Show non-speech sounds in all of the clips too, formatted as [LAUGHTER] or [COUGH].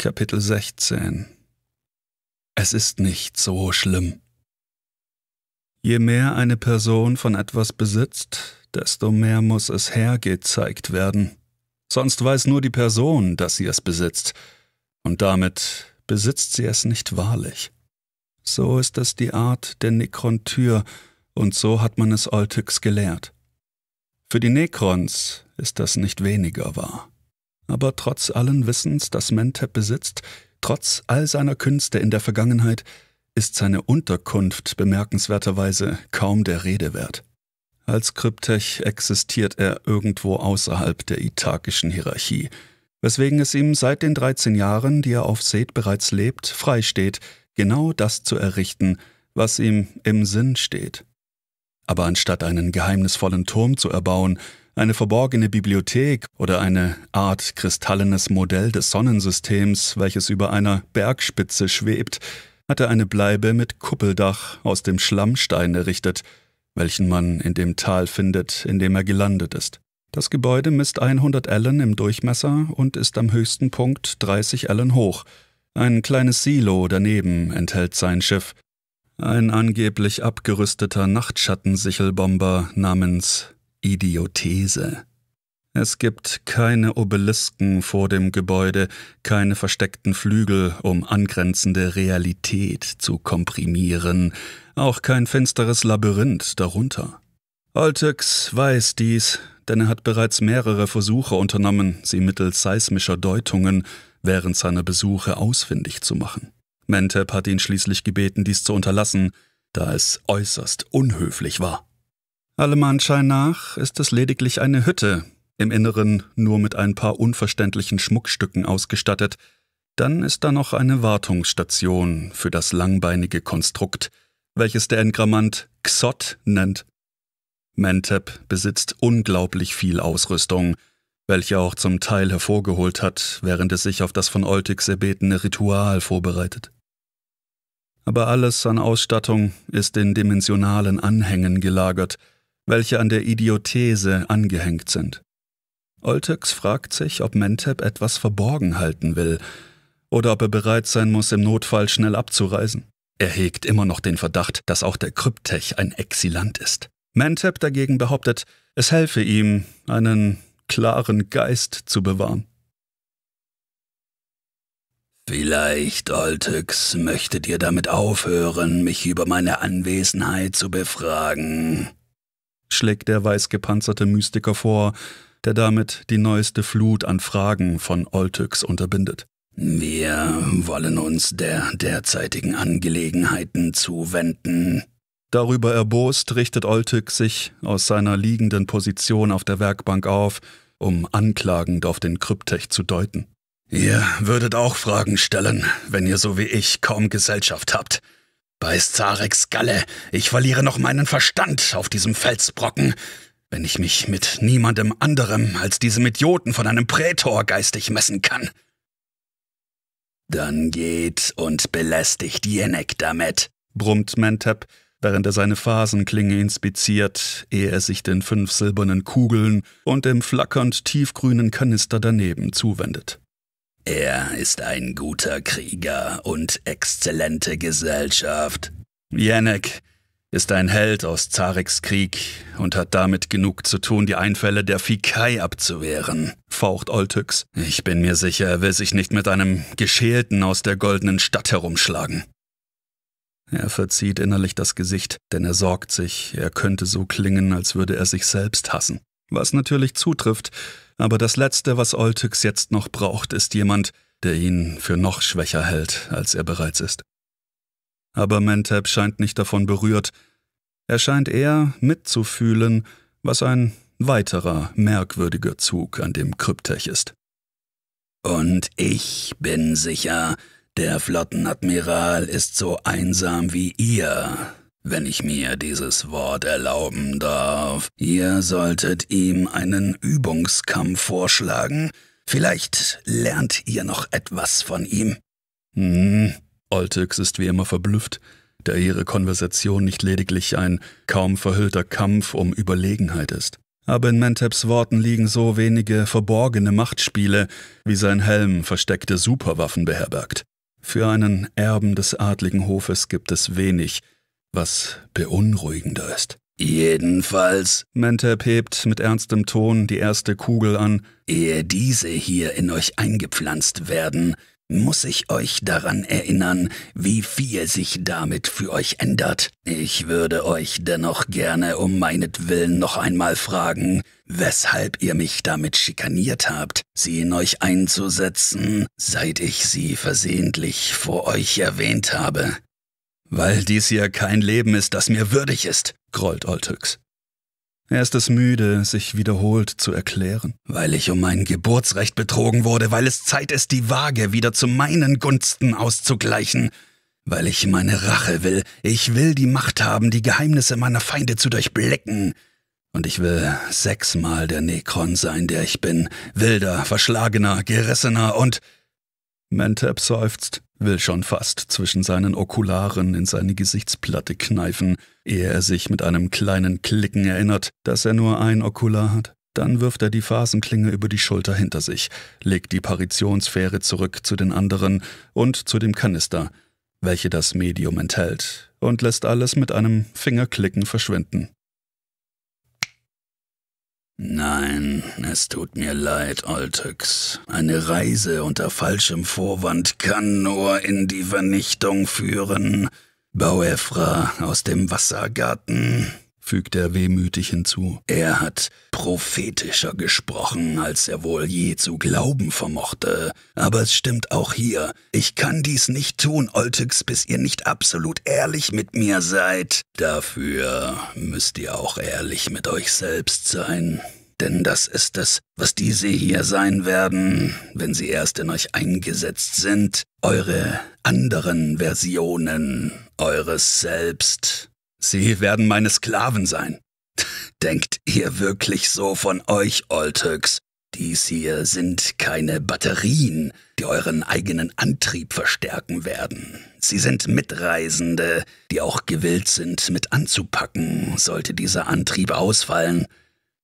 Kapitel 16 Es ist nicht so schlimm. Je mehr eine Person von etwas besitzt, desto mehr muss es hergezeigt werden. Sonst weiß nur die Person, dass sie es besitzt, und damit besitzt sie es nicht wahrlich. So ist es die Art der Nekrontür, und so hat man es Oltyx gelehrt. Für die Nekrons ist das nicht weniger wahr aber trotz allen Wissens, das Mentep besitzt, trotz all seiner Künste in der Vergangenheit, ist seine Unterkunft bemerkenswerterweise kaum der Rede wert. Als Kryptech existiert er irgendwo außerhalb der ithakischen Hierarchie, weswegen es ihm seit den 13 Jahren, die er auf Seth bereits lebt, freisteht, genau das zu errichten, was ihm im Sinn steht. Aber anstatt einen geheimnisvollen Turm zu erbauen, eine verborgene Bibliothek oder eine Art kristallenes Modell des Sonnensystems, welches über einer Bergspitze schwebt, hatte eine Bleibe mit Kuppeldach aus dem Schlammstein errichtet, welchen man in dem Tal findet, in dem er gelandet ist. Das Gebäude misst 100 Ellen im Durchmesser und ist am höchsten Punkt 30 Ellen hoch. Ein kleines Silo daneben enthält sein Schiff. Ein angeblich abgerüsteter Nachtschattensichelbomber namens Idiotese. Es gibt keine Obelisken vor dem Gebäude, keine versteckten Flügel, um angrenzende Realität zu komprimieren, auch kein finsteres Labyrinth darunter. Oltex weiß dies, denn er hat bereits mehrere Versuche unternommen, sie mittels seismischer Deutungen während seiner Besuche ausfindig zu machen. Mentep hat ihn schließlich gebeten, dies zu unterlassen, da es äußerst unhöflich war. Allem Anschein nach ist es lediglich eine Hütte, im Inneren nur mit ein paar unverständlichen Schmuckstücken ausgestattet. Dann ist da noch eine Wartungsstation für das langbeinige Konstrukt, welches der Engramant Xot nennt. Mentep besitzt unglaublich viel Ausrüstung, welche auch zum Teil hervorgeholt hat, während es sich auf das von Oltix erbetene Ritual vorbereitet. Aber alles an Ausstattung ist in dimensionalen Anhängen gelagert – welche an der Idiothese angehängt sind. Oltex fragt sich, ob Mentep etwas verborgen halten will oder ob er bereit sein muss, im Notfall schnell abzureisen. Er hegt immer noch den Verdacht, dass auch der Kryptech ein Exilant ist. Mentep dagegen behauptet, es helfe ihm, einen klaren Geist zu bewahren. Vielleicht, Oltex, möchtet ihr damit aufhören, mich über meine Anwesenheit zu befragen, schlägt der weißgepanzerte Mystiker vor, der damit die neueste Flut an Fragen von Oltyx unterbindet. Wir wollen uns der derzeitigen Angelegenheiten zuwenden. Darüber erbost richtet Oltyx sich aus seiner liegenden Position auf der Werkbank auf, um anklagend auf den Kryptech zu deuten. Ihr würdet auch Fragen stellen, wenn ihr so wie ich kaum Gesellschaft habt. Bei Zareks Galle, ich verliere noch meinen Verstand auf diesem Felsbrocken, wenn ich mich mit niemandem anderem als diesem Idioten von einem Prätor geistig messen kann. Dann geht und belästigt Jenek damit, brummt Mentep, während er seine Phasenklinge inspiziert, ehe er sich den fünf silbernen Kugeln und dem flackernd tiefgrünen Kanister daneben zuwendet. Er ist ein guter Krieger und exzellente Gesellschaft. Janek ist ein Held aus Zareks Krieg und hat damit genug zu tun, die Einfälle der Fikai abzuwehren, faucht Oltyx. Ich bin mir sicher, er will sich nicht mit einem Geschälten aus der goldenen Stadt herumschlagen. Er verzieht innerlich das Gesicht, denn er sorgt sich, er könnte so klingen, als würde er sich selbst hassen. Was natürlich zutrifft, aber das Letzte, was Oltyx jetzt noch braucht, ist jemand, der ihn für noch schwächer hält, als er bereits ist. Aber Menteb scheint nicht davon berührt. Er scheint eher mitzufühlen, was ein weiterer merkwürdiger Zug an dem Kryptech ist. Und ich bin sicher, der Flottenadmiral ist so einsam wie ihr, wenn ich mir dieses Wort erlauben darf. Ihr solltet ihm einen Übungskampf vorschlagen. Vielleicht lernt ihr noch etwas von ihm. Hm, Oltex ist wie immer verblüfft, da ihre Konversation nicht lediglich ein kaum verhüllter Kampf um Überlegenheit ist. Aber in Menteps Worten liegen so wenige verborgene Machtspiele, wie sein Helm versteckte Superwaffen beherbergt. Für einen Erben des adligen Hofes gibt es wenig, was beunruhigender ist. Jedenfalls, Mentep hebt mit ernstem Ton die erste Kugel an, ehe diese hier in euch eingepflanzt werden, muss ich euch daran erinnern, wie viel sich damit für euch ändert. Ich würde euch dennoch gerne um meinetwillen noch einmal fragen, weshalb ihr mich damit schikaniert habt, sie in euch einzusetzen, seit ich sie versehentlich vor euch erwähnt habe. Weil dies hier kein Leben ist, das mir würdig ist, grollt Oltyx. Er ist es müde, sich wiederholt zu erklären. Weil ich um mein Geburtsrecht betrogen wurde, weil es Zeit ist, die Waage wieder zu meinen Gunsten auszugleichen. Weil ich meine Rache will. Ich will die Macht haben, die Geheimnisse meiner Feinde zu durchblicken. Und ich will sechsmal der Nekron sein, der ich bin. Wilder, verschlagener, gerissener und... Mentep seufzt will schon fast zwischen seinen Okularen in seine Gesichtsplatte kneifen, ehe er sich mit einem kleinen Klicken erinnert, dass er nur ein Okular hat. Dann wirft er die Phasenklinge über die Schulter hinter sich, legt die Paritionssphäre zurück zu den anderen und zu dem Kanister, welche das Medium enthält, und lässt alles mit einem Fingerklicken verschwinden. Nein, es tut mir leid, Oltex. Eine Reise unter falschem Vorwand kann nur in die Vernichtung führen. Bauefra aus dem Wassergarten fügt er wehmütig hinzu. Er hat prophetischer gesprochen, als er wohl je zu glauben vermochte. Aber es stimmt auch hier. Ich kann dies nicht tun, Oltyx, bis ihr nicht absolut ehrlich mit mir seid. Dafür müsst ihr auch ehrlich mit euch selbst sein denn das ist es, was diese hier sein werden, wenn sie erst in euch eingesetzt sind, eure anderen Versionen eures Selbst. Sie werden meine Sklaven sein. [LAUGHS] Denkt ihr wirklich so von euch, Oltex? Dies hier sind keine Batterien, die euren eigenen Antrieb verstärken werden. Sie sind Mitreisende, die auch gewillt sind, mit anzupacken, sollte dieser Antrieb ausfallen.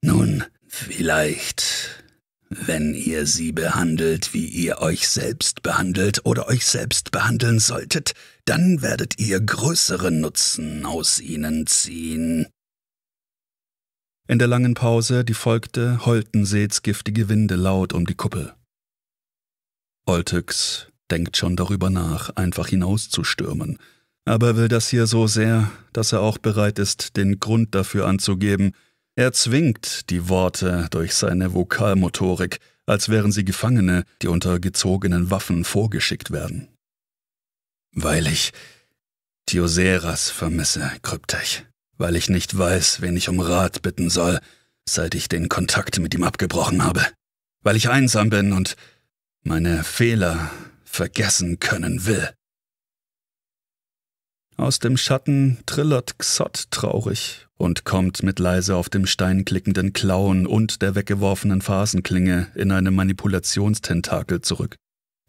Nun, vielleicht, wenn ihr sie behandelt, wie ihr euch selbst behandelt oder euch selbst behandeln solltet, dann werdet ihr größeren Nutzen aus ihnen ziehen. In der langen Pause, die folgte, heulten Seeds giftige Winde laut um die Kuppel. Oltyx denkt schon darüber nach, einfach hinauszustürmen, aber will das hier so sehr, dass er auch bereit ist, den Grund dafür anzugeben. Er zwingt die Worte durch seine Vokalmotorik, als wären sie Gefangene, die unter gezogenen Waffen vorgeschickt werden. Weil ich Dioseras vermisse, Kryptech. Weil ich nicht weiß, wen ich um Rat bitten soll, seit ich den Kontakt mit ihm abgebrochen habe. Weil ich einsam bin und meine Fehler vergessen können will. Aus dem Schatten trillert Xot traurig und kommt mit leise auf dem Stein klickenden Klauen und der weggeworfenen Phasenklinge in eine Manipulationstentakel zurück.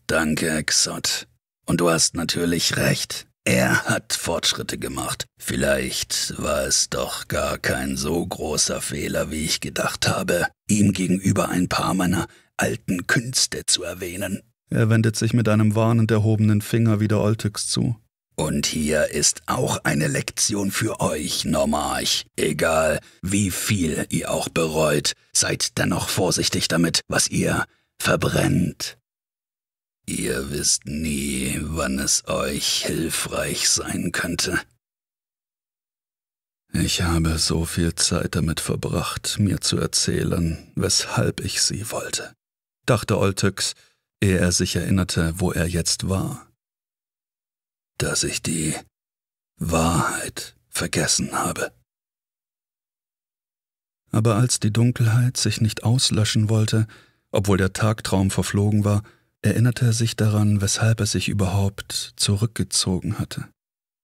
Danke, Xot, und du hast natürlich recht. Er hat Fortschritte gemacht. Vielleicht war es doch gar kein so großer Fehler, wie ich gedacht habe, ihm gegenüber ein paar meiner alten Künste zu erwähnen. Er wendet sich mit einem warnend erhobenen Finger wieder Oltyx zu. Und hier ist auch eine Lektion für euch, Normarch. Egal, wie viel ihr auch bereut, seid dennoch vorsichtig damit, was ihr verbrennt. Ihr wisst nie, wann es euch hilfreich sein könnte. Ich habe so viel Zeit damit verbracht, mir zu erzählen, weshalb ich sie wollte, dachte Oltyx, ehe er sich erinnerte, wo er jetzt war. Dass ich die Wahrheit vergessen habe. Aber als die Dunkelheit sich nicht auslöschen wollte, obwohl der Tagtraum verflogen war, erinnerte er sich daran, weshalb er sich überhaupt zurückgezogen hatte.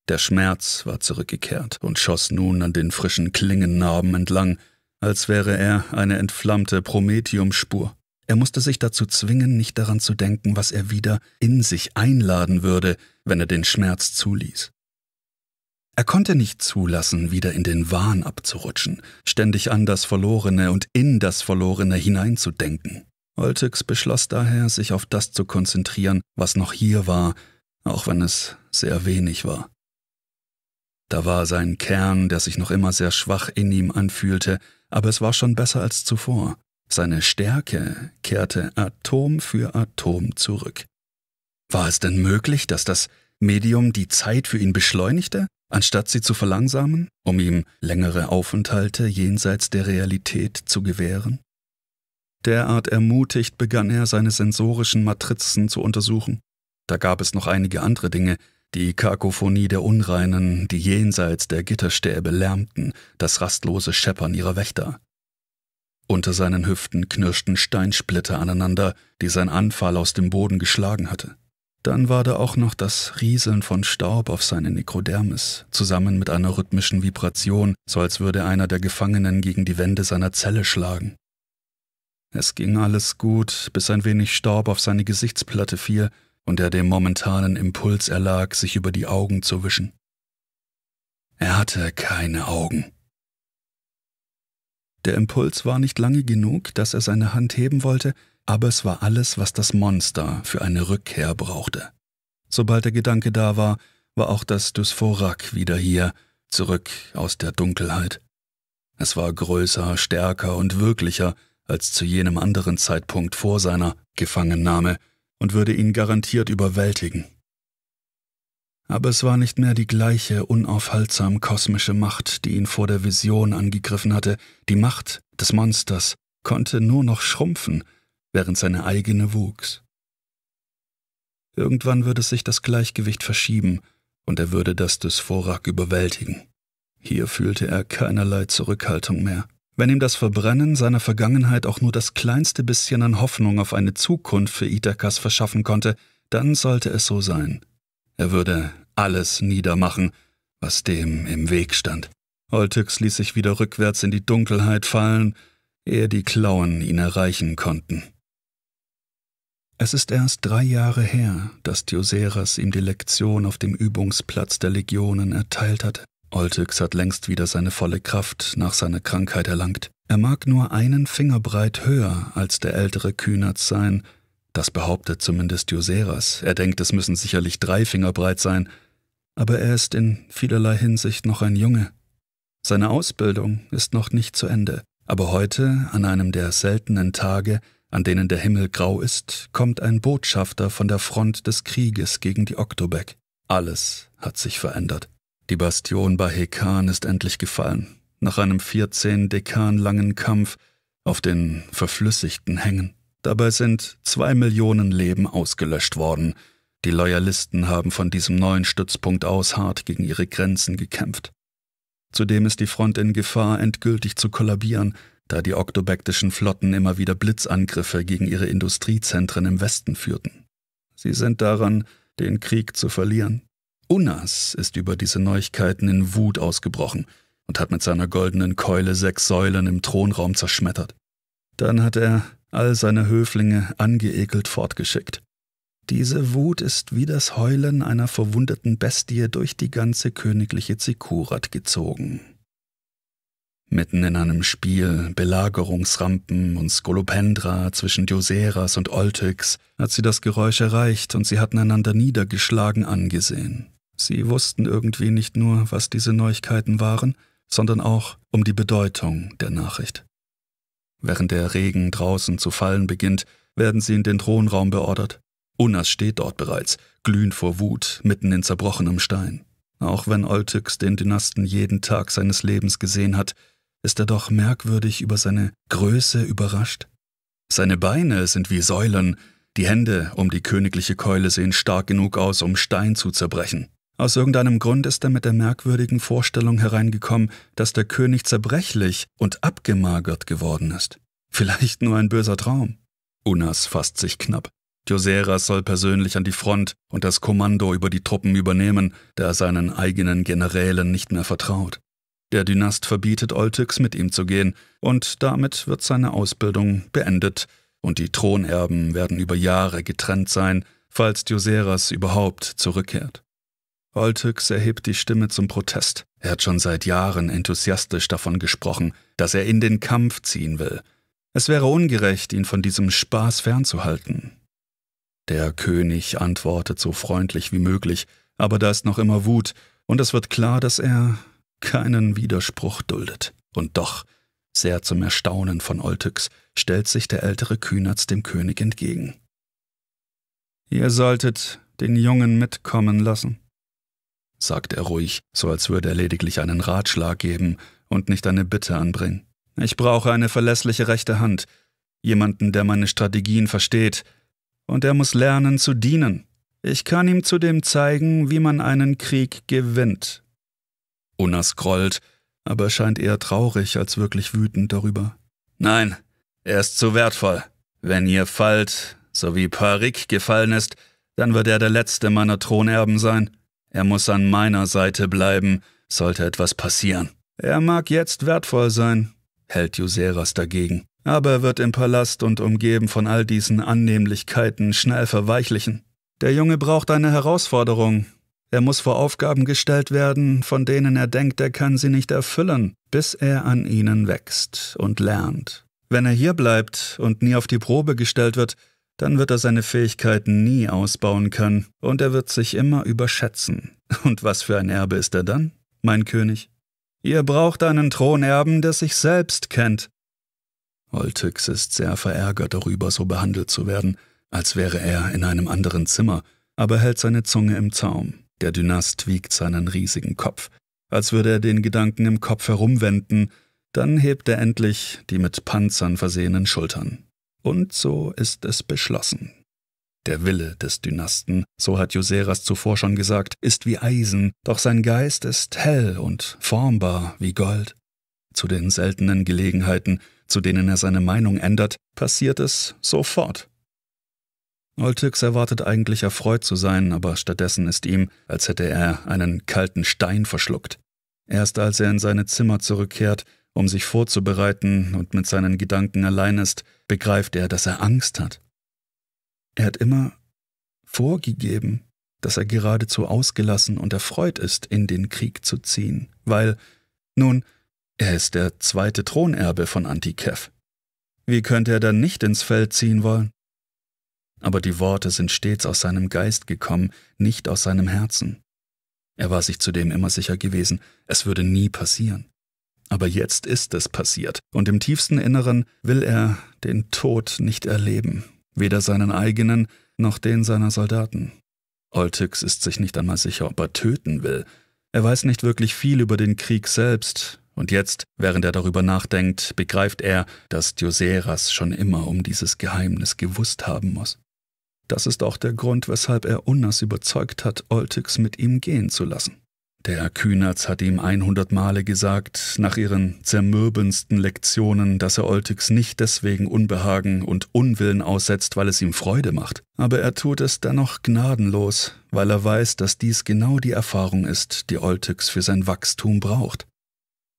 Der Schmerz war zurückgekehrt und schoss nun an den frischen Klingennarben entlang, als wäre er eine entflammte Prometheumspur. Er musste sich dazu zwingen, nicht daran zu denken, was er wieder in sich einladen würde, wenn er den Schmerz zuließ. Er konnte nicht zulassen, wieder in den Wahn abzurutschen, ständig an das Verlorene und in das Verlorene hineinzudenken. Oltex beschloss daher, sich auf das zu konzentrieren, was noch hier war, auch wenn es sehr wenig war. Da war sein Kern, der sich noch immer sehr schwach in ihm anfühlte, aber es war schon besser als zuvor. Seine Stärke kehrte Atom für Atom zurück. War es denn möglich, dass das Medium die Zeit für ihn beschleunigte, anstatt sie zu verlangsamen, um ihm längere Aufenthalte jenseits der Realität zu gewähren? Derart ermutigt begann er, seine sensorischen Matrizen zu untersuchen. Da gab es noch einige andere Dinge, die Kakophonie der Unreinen, die jenseits der Gitterstäbe lärmten, das rastlose Scheppern ihrer Wächter. Unter seinen Hüften knirschten Steinsplitter aneinander, die sein Anfall aus dem Boden geschlagen hatte. Dann war da auch noch das Rieseln von Staub auf seine Nekrodermis, zusammen mit einer rhythmischen Vibration, so als würde einer der Gefangenen gegen die Wände seiner Zelle schlagen. Es ging alles gut, bis ein wenig Staub auf seine Gesichtsplatte fiel und er dem momentanen Impuls erlag, sich über die Augen zu wischen. Er hatte keine Augen. Der Impuls war nicht lange genug, dass er seine Hand heben wollte, aber es war alles, was das Monster für eine Rückkehr brauchte. Sobald der Gedanke da war, war auch das Dysphorak wieder hier, zurück aus der Dunkelheit. Es war größer, stärker und wirklicher, als zu jenem anderen Zeitpunkt vor seiner Gefangennahme und würde ihn garantiert überwältigen. Aber es war nicht mehr die gleiche unaufhaltsam kosmische Macht, die ihn vor der Vision angegriffen hatte. Die Macht des Monsters konnte nur noch schrumpfen, während seine eigene wuchs. Irgendwann würde sich das Gleichgewicht verschieben und er würde das Dysphorak überwältigen. Hier fühlte er keinerlei Zurückhaltung mehr. Wenn ihm das Verbrennen seiner Vergangenheit auch nur das kleinste bisschen an Hoffnung auf eine Zukunft für Ithakas verschaffen konnte, dann sollte es so sein. Er würde alles niedermachen, was dem im Weg stand. Oltyx ließ sich wieder rückwärts in die Dunkelheit fallen, ehe die Klauen ihn erreichen konnten. Es ist erst drei Jahre her, dass Dioseras ihm die Lektion auf dem Übungsplatz der Legionen erteilt hatte. Oltix hat längst wieder seine volle Kraft nach seiner Krankheit erlangt. Er mag nur einen Fingerbreit höher als der ältere Kühnerz sein. Das behauptet zumindest Joseras. Er denkt, es müssen sicherlich drei Finger breit sein. Aber er ist in vielerlei Hinsicht noch ein Junge. Seine Ausbildung ist noch nicht zu Ende. Aber heute, an einem der seltenen Tage, an denen der Himmel grau ist, kommt ein Botschafter von der Front des Krieges gegen die Oktobek. Alles hat sich verändert. Die Bastion bei ist endlich gefallen, nach einem 14 Dekan langen Kampf auf den verflüssigten Hängen. Dabei sind zwei Millionen Leben ausgelöscht worden. Die Loyalisten haben von diesem neuen Stützpunkt aus hart gegen ihre Grenzen gekämpft. Zudem ist die Front in Gefahr, endgültig zu kollabieren, da die oktobektischen Flotten immer wieder Blitzangriffe gegen ihre Industriezentren im Westen führten. Sie sind daran, den Krieg zu verlieren. Unas ist über diese Neuigkeiten in Wut ausgebrochen und hat mit seiner goldenen Keule sechs Säulen im Thronraum zerschmettert. Dann hat er all seine Höflinge angeekelt fortgeschickt. Diese Wut ist wie das Heulen einer verwundeten Bestie durch die ganze königliche Zikurat gezogen. Mitten in einem Spiel, Belagerungsrampen und Skolopendra zwischen Dioseras und Oltyx, hat sie das Geräusch erreicht und sie hatten einander niedergeschlagen angesehen. Sie wussten irgendwie nicht nur, was diese Neuigkeiten waren, sondern auch um die Bedeutung der Nachricht. Während der Regen draußen zu fallen beginnt, werden sie in den Thronraum beordert. Unas steht dort bereits, glühend vor Wut, mitten in zerbrochenem Stein. Auch wenn Oltyx den Dynasten jeden Tag seines Lebens gesehen hat, ist er doch merkwürdig über seine Größe überrascht. Seine Beine sind wie Säulen, die Hände um die königliche Keule sehen stark genug aus, um Stein zu zerbrechen. Aus irgendeinem Grund ist er mit der merkwürdigen Vorstellung hereingekommen, dass der König zerbrechlich und abgemagert geworden ist. Vielleicht nur ein böser Traum. Unas fasst sich knapp. Joseras soll persönlich an die Front und das Kommando über die Truppen übernehmen, da er seinen eigenen Generälen nicht mehr vertraut. Der Dynast verbietet Oltyx, mit ihm zu gehen, und damit wird seine Ausbildung beendet, und die Thronerben werden über Jahre getrennt sein, falls Joseras überhaupt zurückkehrt. Oltyx erhebt die Stimme zum Protest. Er hat schon seit Jahren enthusiastisch davon gesprochen, dass er in den Kampf ziehen will. Es wäre ungerecht, ihn von diesem Spaß fernzuhalten. Der König antwortet so freundlich wie möglich, aber da ist noch immer Wut, und es wird klar, dass er keinen Widerspruch duldet. Und doch, sehr zum Erstaunen von Oltyx, stellt sich der ältere Kühnerz dem König entgegen. Ihr solltet den Jungen mitkommen lassen sagt er ruhig, so als würde er lediglich einen Ratschlag geben und nicht eine Bitte anbringen. Ich brauche eine verlässliche rechte Hand, jemanden, der meine Strategien versteht, und er muss lernen zu dienen. Ich kann ihm zudem zeigen, wie man einen Krieg gewinnt. Unas grollt, aber scheint eher traurig als wirklich wütend darüber. Nein, er ist zu wertvoll. Wenn ihr fallt, so wie Parik gefallen ist, dann wird er der letzte meiner Thronerben sein. Er muss an meiner Seite bleiben, sollte etwas passieren. Er mag jetzt wertvoll sein, hält Juseras dagegen, aber er wird im Palast und umgeben von all diesen Annehmlichkeiten schnell verweichlichen. Der Junge braucht eine Herausforderung. Er muss vor Aufgaben gestellt werden, von denen er denkt, er kann sie nicht erfüllen, bis er an ihnen wächst und lernt. Wenn er hier bleibt und nie auf die Probe gestellt wird, dann wird er seine Fähigkeiten nie ausbauen können und er wird sich immer überschätzen. Und was für ein Erbe ist er dann, mein König? Ihr braucht einen Thronerben, der sich selbst kennt. Oltyx ist sehr verärgert darüber, so behandelt zu werden, als wäre er in einem anderen Zimmer, aber hält seine Zunge im Zaum. Der Dynast wiegt seinen riesigen Kopf, als würde er den Gedanken im Kopf herumwenden, dann hebt er endlich die mit Panzern versehenen Schultern. Und so ist es beschlossen. Der Wille des Dynasten, so hat Joseras zuvor schon gesagt, ist wie Eisen, doch sein Geist ist hell und formbar wie Gold. Zu den seltenen Gelegenheiten, zu denen er seine Meinung ändert, passiert es sofort. Oltyx erwartet eigentlich erfreut zu sein, aber stattdessen ist ihm, als hätte er einen kalten Stein verschluckt. Erst als er in seine Zimmer zurückkehrt, um sich vorzubereiten und mit seinen Gedanken allein ist, begreift er, dass er Angst hat. Er hat immer vorgegeben, dass er geradezu ausgelassen und erfreut ist, in den Krieg zu ziehen, weil, nun, er ist der zweite Thronerbe von Antikev. Wie könnte er dann nicht ins Feld ziehen wollen? Aber die Worte sind stets aus seinem Geist gekommen, nicht aus seinem Herzen. Er war sich zudem immer sicher gewesen, es würde nie passieren. Aber jetzt ist es passiert, und im tiefsten Inneren will er den Tod nicht erleben, weder seinen eigenen noch den seiner Soldaten. Oltyx ist sich nicht einmal sicher, ob er töten will. Er weiß nicht wirklich viel über den Krieg selbst, und jetzt, während er darüber nachdenkt, begreift er, dass Dioseras schon immer um dieses Geheimnis gewusst haben muss. Das ist auch der Grund, weshalb er Unnas überzeugt hat, Oltyx mit ihm gehen zu lassen. Der Kühnerz hat ihm 100 Male gesagt, nach ihren zermürbendsten Lektionen, dass er Oltix nicht deswegen Unbehagen und Unwillen aussetzt, weil es ihm Freude macht. Aber er tut es dennoch gnadenlos, weil er weiß, dass dies genau die Erfahrung ist, die Oltix für sein Wachstum braucht.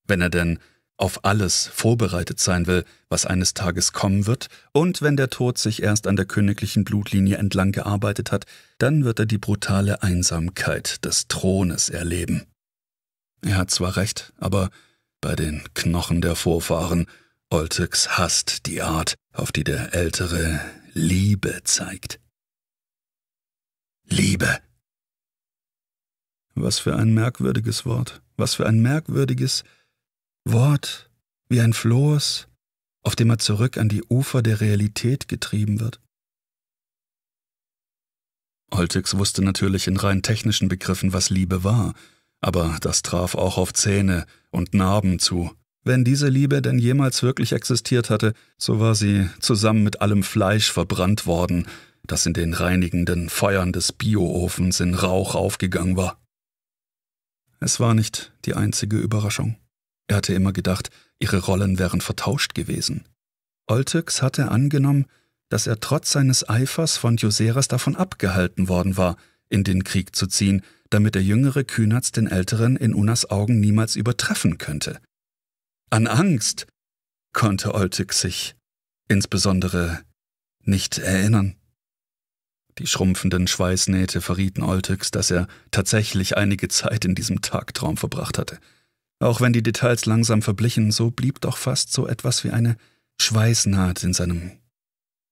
Wenn er denn auf alles vorbereitet sein will, was eines Tages kommen wird, und wenn der Tod sich erst an der königlichen Blutlinie entlang gearbeitet hat, dann wird er die brutale Einsamkeit des Thrones erleben. Er hat zwar recht, aber bei den Knochen der Vorfahren, Oltex hasst die Art, auf die der Ältere Liebe zeigt. Liebe. Was für ein merkwürdiges Wort, was für ein merkwürdiges, Wort wie ein Floß, auf dem er zurück an die Ufer der Realität getrieben wird. Holtix wusste natürlich in rein technischen Begriffen, was Liebe war, aber das traf auch auf Zähne und Narben zu. Wenn diese Liebe denn jemals wirklich existiert hatte, so war sie zusammen mit allem Fleisch verbrannt worden, das in den reinigenden Feuern des Bioofens in Rauch aufgegangen war. Es war nicht die einzige Überraschung. Er hatte immer gedacht, ihre Rollen wären vertauscht gewesen. Oltyx hatte angenommen, dass er trotz seines Eifers von Joseras davon abgehalten worden war, in den Krieg zu ziehen, damit der jüngere Kynatz den Älteren in Unas Augen niemals übertreffen könnte. An Angst konnte Oltyx sich insbesondere nicht erinnern. Die schrumpfenden Schweißnähte verrieten Oltyx, dass er tatsächlich einige Zeit in diesem Tagtraum verbracht hatte – auch wenn die Details langsam verblichen, so blieb doch fast so etwas wie eine Schweißnaht in seinem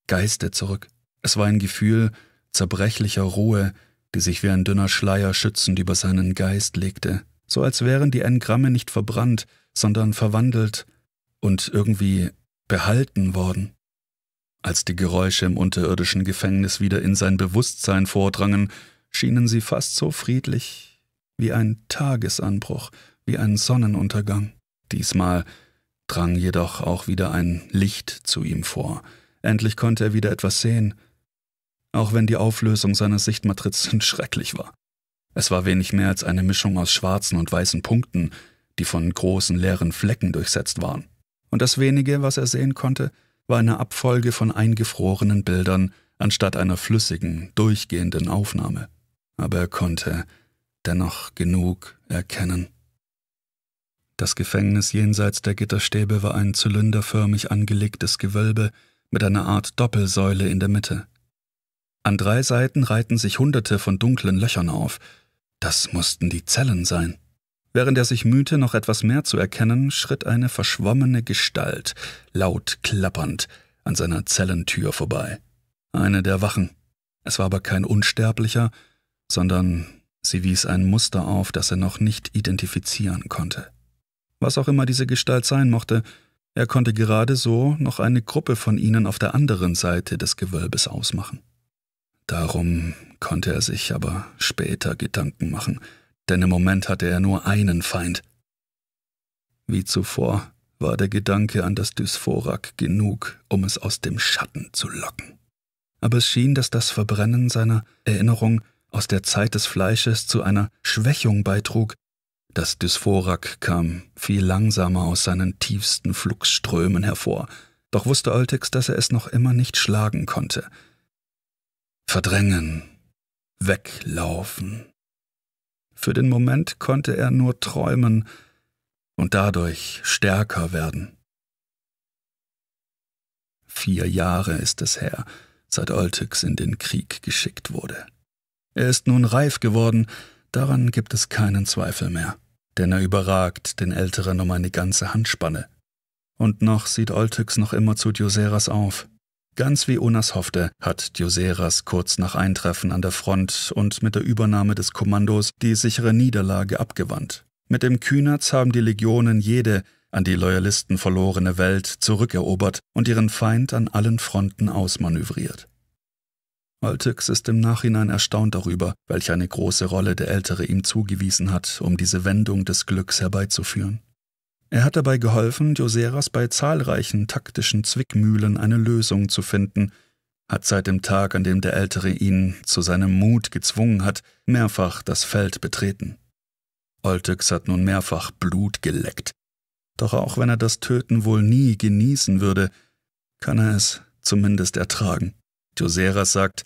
Geiste zurück. Es war ein Gefühl zerbrechlicher Ruhe, die sich wie ein dünner Schleier schützend über seinen Geist legte, so als wären die Engramme nicht verbrannt, sondern verwandelt und irgendwie behalten worden. Als die Geräusche im unterirdischen Gefängnis wieder in sein Bewusstsein vordrangen, schienen sie fast so friedlich wie ein Tagesanbruch, wie ein Sonnenuntergang. Diesmal drang jedoch auch wieder ein Licht zu ihm vor. Endlich konnte er wieder etwas sehen, auch wenn die Auflösung seiner Sichtmatrizen [LAUGHS] schrecklich war. Es war wenig mehr als eine Mischung aus schwarzen und weißen Punkten, die von großen leeren Flecken durchsetzt waren. Und das wenige, was er sehen konnte, war eine Abfolge von eingefrorenen Bildern anstatt einer flüssigen, durchgehenden Aufnahme. Aber er konnte dennoch genug erkennen. Das Gefängnis jenseits der Gitterstäbe war ein zylinderförmig angelegtes Gewölbe mit einer Art Doppelsäule in der Mitte. An drei Seiten reihten sich hunderte von dunklen Löchern auf. Das mussten die Zellen sein. Während er sich mühte, noch etwas mehr zu erkennen, schritt eine verschwommene Gestalt, laut klappernd, an seiner Zellentür vorbei. Eine der Wachen. Es war aber kein Unsterblicher, sondern sie wies ein Muster auf, das er noch nicht identifizieren konnte. Was auch immer diese Gestalt sein mochte, er konnte gerade so noch eine Gruppe von ihnen auf der anderen Seite des Gewölbes ausmachen. Darum konnte er sich aber später Gedanken machen, denn im Moment hatte er nur einen Feind. Wie zuvor war der Gedanke an das Dysphorak genug, um es aus dem Schatten zu locken. Aber es schien, dass das Verbrennen seiner Erinnerung aus der Zeit des Fleisches zu einer Schwächung beitrug, das Dysphorak kam viel langsamer aus seinen tiefsten Fluxströmen hervor, doch wusste Oltex, dass er es noch immer nicht schlagen konnte. Verdrängen, weglaufen. Für den Moment konnte er nur träumen und dadurch stärker werden. Vier Jahre ist es her, seit Oltex in den Krieg geschickt wurde. Er ist nun reif geworden, daran gibt es keinen Zweifel mehr denn er überragt den Älteren um eine ganze Handspanne. Und noch sieht Oltyx noch immer zu Dioseras auf. Ganz wie Onas hoffte, hat Dioseras kurz nach Eintreffen an der Front und mit der Übernahme des Kommandos die sichere Niederlage abgewandt. Mit dem Kühnerz haben die Legionen jede, an die Loyalisten verlorene Welt zurückerobert und ihren Feind an allen Fronten ausmanövriert. Maltix ist im Nachhinein erstaunt darüber, welch eine große Rolle der Ältere ihm zugewiesen hat, um diese Wendung des Glücks herbeizuführen. Er hat dabei geholfen, Joseras bei zahlreichen taktischen Zwickmühlen eine Lösung zu finden, hat seit dem Tag, an dem der Ältere ihn zu seinem Mut gezwungen hat, mehrfach das Feld betreten. Oltyx hat nun mehrfach Blut geleckt. Doch auch wenn er das Töten wohl nie genießen würde, kann er es zumindest ertragen. Joseras sagt,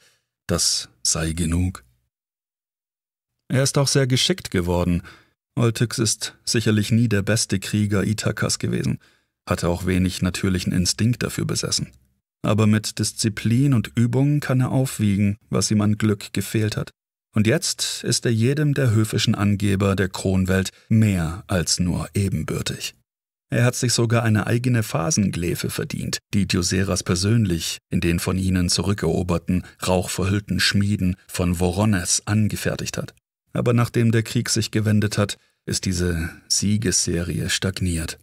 das sei genug. Er ist auch sehr geschickt geworden. Oltyx ist sicherlich nie der beste Krieger Ithakas gewesen, hatte auch wenig natürlichen Instinkt dafür besessen. Aber mit Disziplin und Übung kann er aufwiegen, was ihm an Glück gefehlt hat. Und jetzt ist er jedem der höfischen Angeber der Kronwelt mehr als nur ebenbürtig. Er hat sich sogar eine eigene Phasengläfe verdient, die Dioseras persönlich in den von ihnen zurückeroberten, rauchverhüllten Schmieden von Voronezh angefertigt hat. Aber nachdem der Krieg sich gewendet hat, ist diese Siegesserie stagniert.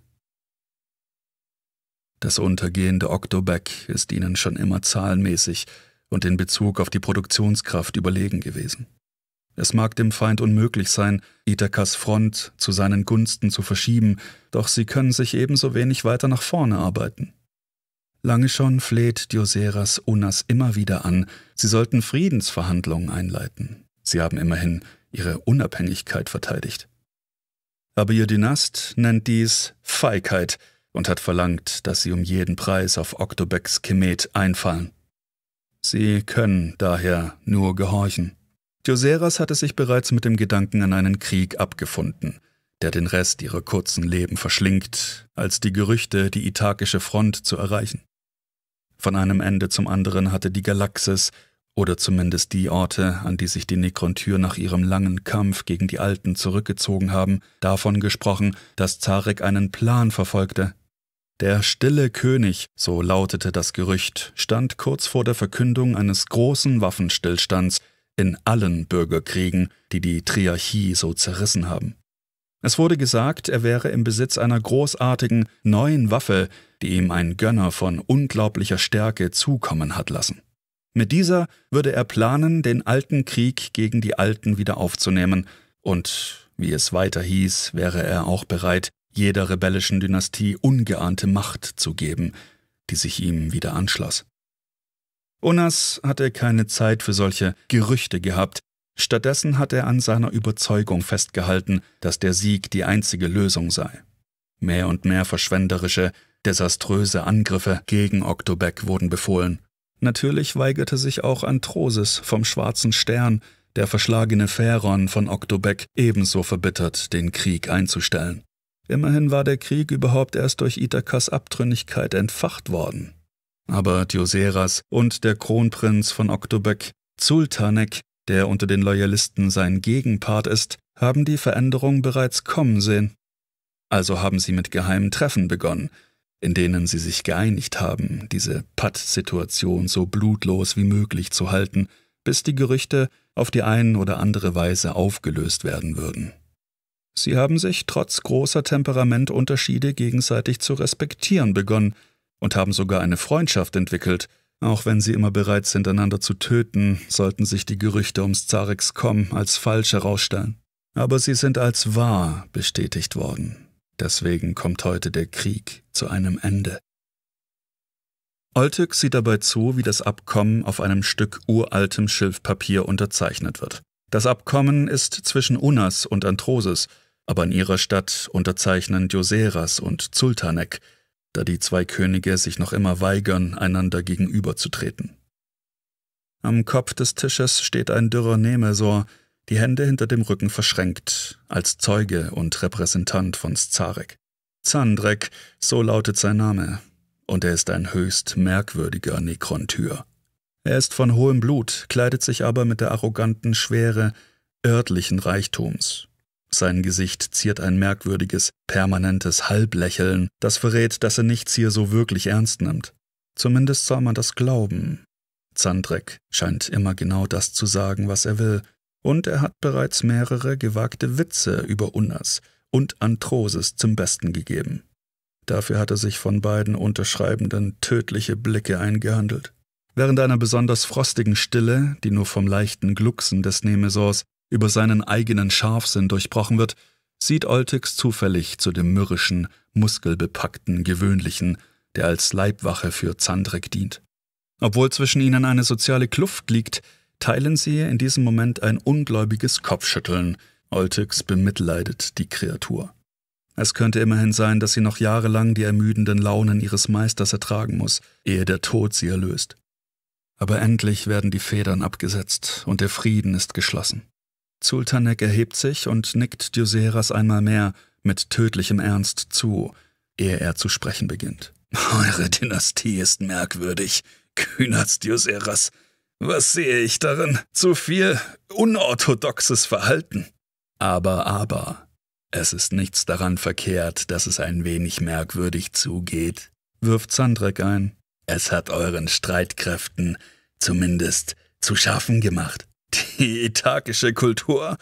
Das untergehende Octoback ist ihnen schon immer zahlenmäßig und in Bezug auf die Produktionskraft überlegen gewesen. Es mag dem Feind unmöglich sein, Ithakas Front zu seinen Gunsten zu verschieben, doch sie können sich ebenso wenig weiter nach vorne arbeiten. Lange schon fleht Dioseras Unas immer wieder an, sie sollten Friedensverhandlungen einleiten. Sie haben immerhin ihre Unabhängigkeit verteidigt. Aber ihr Dynast nennt dies Feigheit und hat verlangt, dass sie um jeden Preis auf Oktobeks Kemet einfallen. Sie können daher nur gehorchen. Joseras hatte sich bereits mit dem Gedanken an einen Krieg abgefunden, der den Rest ihrer kurzen Leben verschlingt, als die Gerüchte, die ithakische Front zu erreichen. Von einem Ende zum anderen hatte die Galaxis, oder zumindest die Orte, an die sich die Nekrontür nach ihrem langen Kampf gegen die Alten zurückgezogen haben, davon gesprochen, dass Zarek einen Plan verfolgte. Der stille König, so lautete das Gerücht, stand kurz vor der Verkündung eines großen Waffenstillstands, in allen Bürgerkriegen, die die Triarchie so zerrissen haben. Es wurde gesagt, er wäre im Besitz einer großartigen, neuen Waffe, die ihm ein Gönner von unglaublicher Stärke zukommen hat lassen. Mit dieser würde er planen, den alten Krieg gegen die Alten wieder aufzunehmen, und, wie es weiter hieß, wäre er auch bereit, jeder rebellischen Dynastie ungeahnte Macht zu geben, die sich ihm wieder anschloss. Unas hatte keine Zeit für solche Gerüchte gehabt. Stattdessen hat er an seiner Überzeugung festgehalten, dass der Sieg die einzige Lösung sei. Mehr und mehr verschwenderische, desaströse Angriffe gegen Oktobek wurden befohlen. Natürlich weigerte sich auch Antrosis vom Schwarzen Stern, der verschlagene Phäron von Oktobek, ebenso verbittert, den Krieg einzustellen. Immerhin war der Krieg überhaupt erst durch Ithakas Abtrünnigkeit entfacht worden aber Dioseras und der Kronprinz von Oktobeck, Zultanek, der unter den Loyalisten sein Gegenpart ist, haben die Veränderung bereits kommen sehen. Also haben sie mit geheimen Treffen begonnen, in denen sie sich geeinigt haben, diese Patt-Situation so blutlos wie möglich zu halten, bis die Gerüchte auf die ein oder andere Weise aufgelöst werden würden. Sie haben sich trotz großer Temperamentunterschiede gegenseitig zu respektieren begonnen und haben sogar eine Freundschaft entwickelt. Auch wenn sie immer bereit sind, einander zu töten, sollten sich die Gerüchte ums Zareks kommen als falsch herausstellen. Aber sie sind als wahr bestätigt worden. Deswegen kommt heute der Krieg zu einem Ende. Oltyk sieht dabei zu, wie das Abkommen auf einem Stück uraltem Schilfpapier unterzeichnet wird. Das Abkommen ist zwischen Unas und Antrosis, aber in ihrer Stadt unterzeichnen Dioseras und Zultanek, da die zwei Könige sich noch immer weigern, einander gegenüberzutreten. Am Kopf des Tisches steht ein dürrer Nemesor, die Hände hinter dem Rücken verschränkt, als Zeuge und Repräsentant von Zarek. Zandrek, so lautet sein Name, und er ist ein höchst merkwürdiger Nekrontyr. Er ist von hohem Blut, kleidet sich aber mit der arroganten Schwere örtlichen Reichtums sein Gesicht ziert ein merkwürdiges, permanentes Halblächeln, das verrät, dass er nichts hier so wirklich ernst nimmt. Zumindest soll man das glauben. Zandrek scheint immer genau das zu sagen, was er will, und er hat bereits mehrere gewagte Witze über Unnas und Antrosis zum Besten gegeben. Dafür hat er sich von beiden Unterschreibenden tödliche Blicke eingehandelt. Während einer besonders frostigen Stille, die nur vom leichten Glucksen des Nemesors über seinen eigenen Scharfsinn durchbrochen wird, sieht Oltix zufällig zu dem mürrischen, muskelbepackten Gewöhnlichen, der als Leibwache für Zandrek dient. Obwohl zwischen ihnen eine soziale Kluft liegt, teilen sie in diesem Moment ein ungläubiges Kopfschütteln. Oltix bemitleidet die Kreatur. Es könnte immerhin sein, dass sie noch jahrelang die ermüdenden Launen ihres Meisters ertragen muss, ehe der Tod sie erlöst. Aber endlich werden die Federn abgesetzt und der Frieden ist geschlossen. Sultanek erhebt sich und nickt Dyseras einmal mehr mit tödlichem Ernst zu, ehe er zu sprechen beginnt. [LAUGHS] Eure Dynastie ist merkwürdig, Kynaz Dyseras. Was sehe ich darin? Zu viel unorthodoxes Verhalten. Aber, aber, es ist nichts daran verkehrt, dass es ein wenig merkwürdig zugeht, wirft Sandrek ein. Es hat euren Streitkräften zumindest zu schaffen gemacht. Die ithakische Kultur.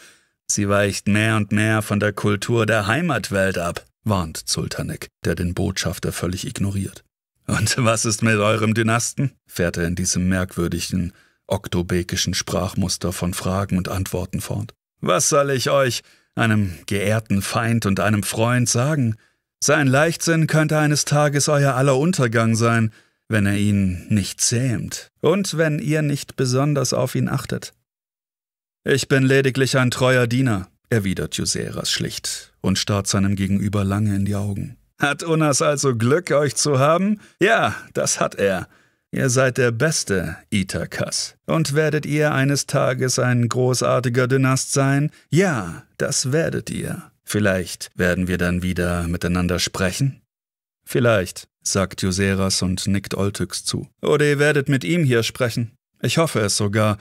Sie weicht mehr und mehr von der Kultur der Heimatwelt ab, warnt Zultanek, der den Botschafter völlig ignoriert. Und was ist mit eurem Dynasten? fährt er in diesem merkwürdigen, oktobekischen Sprachmuster von Fragen und Antworten fort. Was soll ich euch, einem geehrten Feind und einem Freund, sagen? Sein Leichtsinn könnte eines Tages euer aller Untergang sein, wenn er ihn nicht zähmt und wenn ihr nicht besonders auf ihn achtet. Ich bin lediglich ein treuer Diener, erwidert Juseras schlicht und starrt seinem Gegenüber lange in die Augen. Hat Unas also Glück, euch zu haben? Ja, das hat er. Ihr seid der Beste, Itakas. Und werdet ihr eines Tages ein großartiger Dynast sein? Ja, das werdet ihr. Vielleicht werden wir dann wieder miteinander sprechen? Vielleicht, sagt Juseras und nickt Oltyx zu. Oder ihr werdet mit ihm hier sprechen. Ich hoffe es sogar,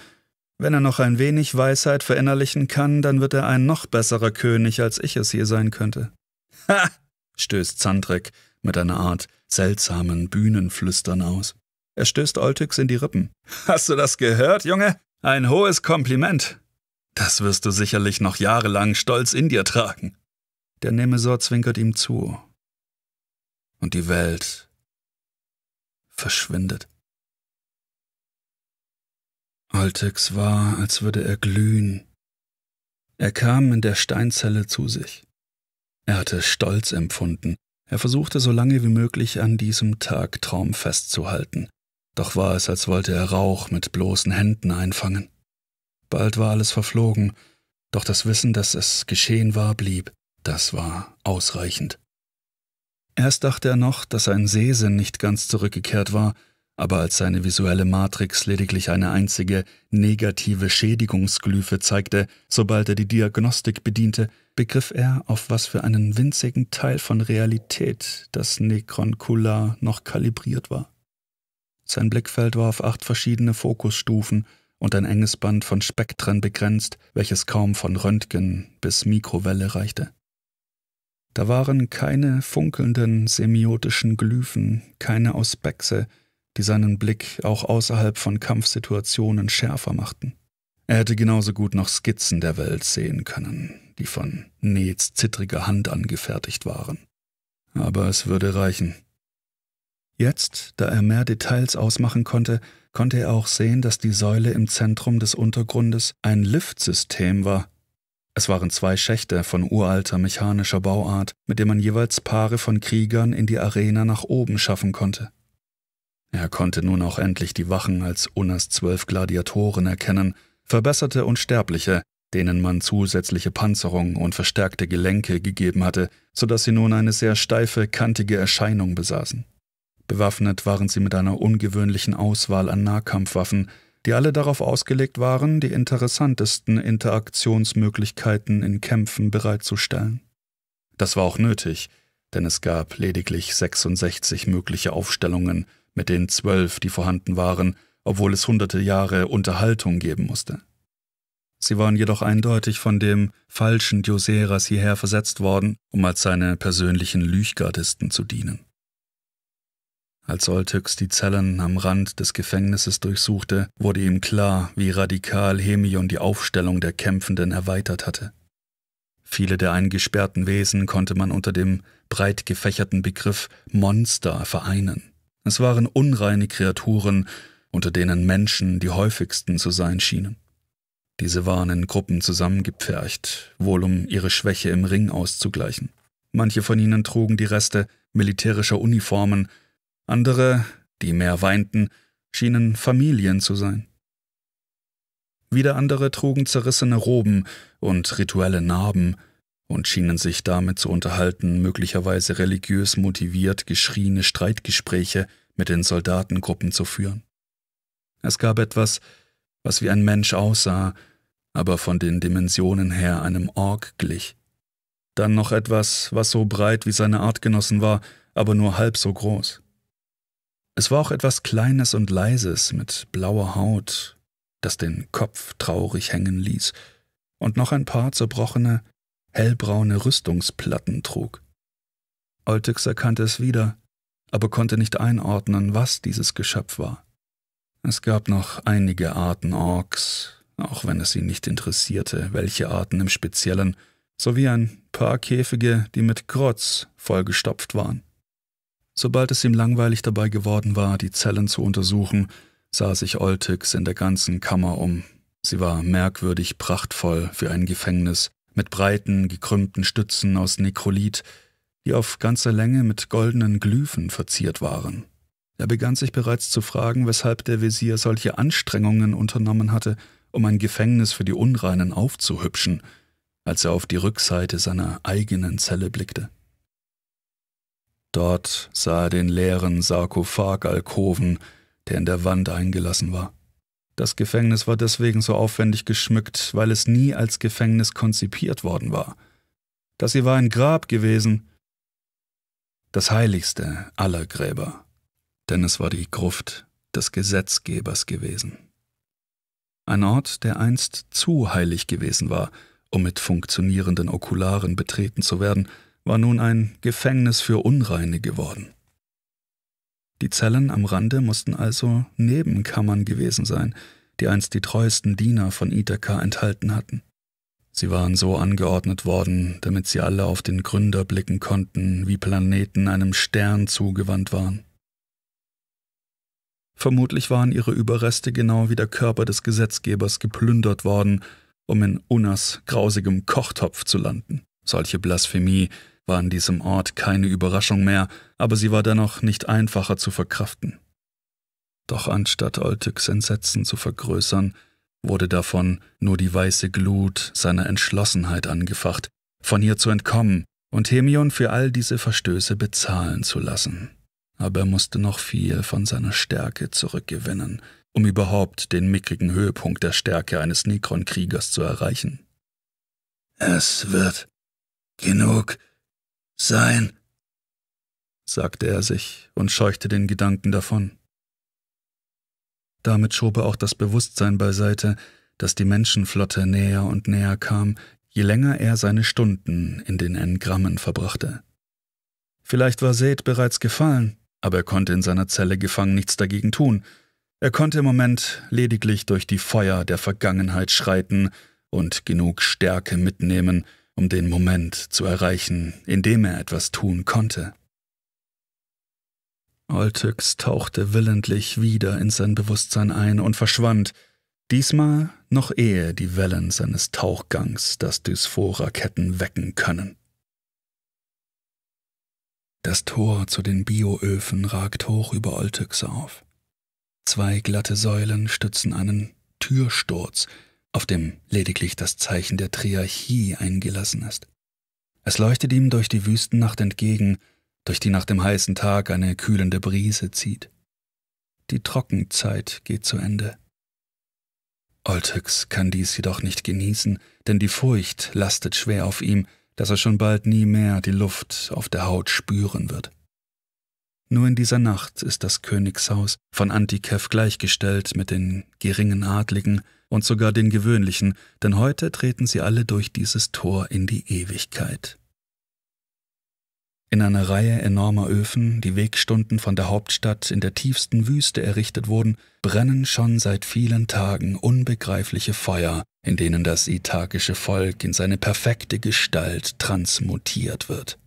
wenn er noch ein wenig Weisheit verinnerlichen kann, dann wird er ein noch besserer König, als ich es hier sein könnte. [LAUGHS] Ha! stößt Zandrek mit einer Art seltsamen Bühnenflüstern aus. Er stößt Oltyx in die Rippen. Hast du das gehört, Junge? Ein hohes Kompliment. Das wirst du sicherlich noch jahrelang stolz in dir tragen. Der Nemesor zwinkert ihm zu. Und die Welt verschwindet. Altex war, als würde er glühen. Er kam in der Steinzelle zu sich. Er hatte Stolz empfunden. Er versuchte so lange wie möglich an diesem Tag Traum festzuhalten. Doch war es, als wollte er Rauch mit bloßen Händen einfangen. Bald war alles verflogen, doch das Wissen, dass es geschehen war, blieb. Das war ausreichend. Erst dachte er noch, dass sein Sehsinn nicht ganz zurückgekehrt war, aber als seine visuelle Matrix lediglich eine einzige negative Schädigungsglyphe zeigte, sobald er die Diagnostik bediente, begriff er, auf was für einen winzigen Teil von Realität das Necron noch kalibriert war. Sein Blickfeld war auf acht verschiedene Fokusstufen und ein enges Band von Spektren begrenzt, welches kaum von Röntgen bis Mikrowelle reichte. Da waren keine funkelnden semiotischen Glyphen, keine Auspexe, die seinen Blick auch außerhalb von Kampfsituationen schärfer machten. Er hätte genauso gut noch Skizzen der Welt sehen können, die von Neds zittriger Hand angefertigt waren. Aber es würde reichen. Jetzt, da er mehr Details ausmachen konnte, konnte er auch sehen, dass die Säule im Zentrum des Untergrundes ein Liftsystem war. Es waren zwei Schächte von uralter mechanischer Bauart, mit dem man jeweils Paare von Kriegern in die Arena nach oben schaffen konnte. Er konnte nun auch endlich die Wachen als Unas zwölf Gladiatoren erkennen, verbesserte Unsterbliche, denen man zusätzliche Panzerung und verstärkte Gelenke gegeben hatte, sodass sie nun eine sehr steife, kantige Erscheinung besaßen. Bewaffnet waren sie mit einer ungewöhnlichen Auswahl an Nahkampfwaffen, die alle darauf ausgelegt waren, die interessantesten Interaktionsmöglichkeiten in Kämpfen bereitzustellen. Das war auch nötig, denn es gab lediglich 66 mögliche Aufstellungen mit den zwölf, die vorhanden waren, obwohl es hunderte Jahre Unterhaltung geben musste. Sie waren jedoch eindeutig von dem falschen Dioseras hierher versetzt worden, um als seine persönlichen Lüchgardisten zu dienen. Als Oltyx die Zellen am Rand des Gefängnisses durchsuchte, wurde ihm klar, wie radikal Hemion die Aufstellung der Kämpfenden erweitert hatte. Viele der eingesperrten Wesen konnte man unter dem breit gefächerten Begriff Monster vereinen. Es waren unreine Kreaturen, unter denen Menschen die häufigsten zu sein schienen. Diese waren in Gruppen zusammengepfercht, wohl um ihre Schwäche im Ring auszugleichen. Manche von ihnen trugen die Reste militärischer Uniformen, andere, die mehr weinten, schienen Familien zu sein. Wieder andere trugen zerrissene Roben und rituelle Narben, und schienen sich damit zu unterhalten, möglicherweise religiös motiviert geschrieene Streitgespräche mit den Soldatengruppen zu führen. Es gab etwas, was wie ein Mensch aussah, aber von den Dimensionen her einem Org glich. Dann noch etwas, was so breit wie seine Artgenossen war, aber nur halb so groß. Es war auch etwas Kleines und Leises mit blauer Haut, das den Kopf traurig hängen ließ, und noch ein paar zerbrochene, hellbraune Rüstungsplatten trug. Oltix erkannte es wieder, aber konnte nicht einordnen, was dieses Geschöpf war. Es gab noch einige Arten Orks, auch wenn es ihn nicht interessierte, welche Arten im Speziellen, sowie ein paar Käfige, die mit Grotz vollgestopft waren. Sobald es ihm langweilig dabei geworden war, die Zellen zu untersuchen, sah sich Oltix in der ganzen Kammer um. Sie war merkwürdig prachtvoll für ein Gefängnis mit breiten, gekrümmten Stützen aus Nekrolit, die auf ganzer Länge mit goldenen Glyphen verziert waren. Er begann sich bereits zu fragen, weshalb der Visier solche Anstrengungen unternommen hatte, um ein Gefängnis für die Unreinen aufzuhübschen, als er auf die Rückseite seiner eigenen Zelle blickte. Dort sah er den leeren Sarkophag-Alkoven, der in der Wand eingelassen war. Das Gefängnis war deswegen so aufwendig geschmückt, weil es nie als Gefängnis konzipiert worden war. Das hier war ein Grab gewesen, das heiligste aller Gräber, denn es war die Gruft des Gesetzgebers gewesen. Ein Ort, der einst zu heilig gewesen war, um mit funktionierenden Okularen betreten zu werden, war nun ein Gefängnis für Unreine geworden. Die Zellen am Rande mussten also Nebenkammern gewesen sein, die einst die treuesten Diener von Ithaka enthalten hatten. Sie waren so angeordnet worden, damit sie alle auf den Gründer blicken konnten, wie Planeten einem Stern zugewandt waren. Vermutlich waren ihre Überreste genau wie der Körper des Gesetzgebers geplündert worden, um in Unas grausigem Kochtopf zu landen. Solche Blasphemie war an diesem Ort keine Überraschung mehr, aber sie war dennoch nicht einfacher zu verkraften. Doch anstatt Oltyks Entsetzen zu vergrößern, wurde davon nur die weiße Glut seiner Entschlossenheit angefacht, von ihr zu entkommen und Hemion für all diese Verstöße bezahlen zu lassen. Aber er musste noch viel von seiner Stärke zurückgewinnen, um überhaupt den mickrigen Höhepunkt der Stärke eines Nikron-Kriegers zu erreichen. Es wird genug sein, sagte er sich und scheuchte den Gedanken davon. Damit schob er auch das Bewusstsein beiseite, dass die Menschenflotte näher und näher kam, je länger er seine Stunden in den Engrammen verbrachte. Vielleicht war Seth bereits gefallen, aber er konnte in seiner Zelle gefangen nichts dagegen tun. Er konnte im Moment lediglich durch die Feuer der Vergangenheit schreiten und genug Stärke mitnehmen, um den Moment zu erreichen, in dem er etwas tun konnte. Oltyx tauchte willentlich wieder in sein Bewusstsein ein und verschwand, diesmal noch ehe die Wellen seines Tauchgangs das Dysphora-Ketten wecken können. Das Tor zu den Bioöfen ragt hoch über Oltyx auf. Zwei glatte Säulen stützen einen Türsturz, auf dem lediglich das Zeichen der Triarchie eingelassen ist. Es leuchtet ihm durch die Wüstennacht entgegen, durch die nach dem heißen Tag eine kühlende Brise zieht. Die Trockenzeit geht zu Ende. Oltyx kann dies jedoch nicht genießen, denn die Furcht lastet schwer auf ihm, dass er schon bald nie mehr die Luft auf der Haut spüren wird. Nur in dieser Nacht ist das Königshaus von Antikev gleichgestellt mit den geringen Adligen und sogar den gewöhnlichen, denn heute treten sie alle durch dieses Tor in die Ewigkeit. In einer Reihe enormer Öfen, die Wegstunden von der Hauptstadt in der tiefsten Wüste errichtet wurden, brennen schon seit vielen Tagen unbegreifliche Feuer, in denen das ithakische Volk in seine perfekte Gestalt transmutiert wird.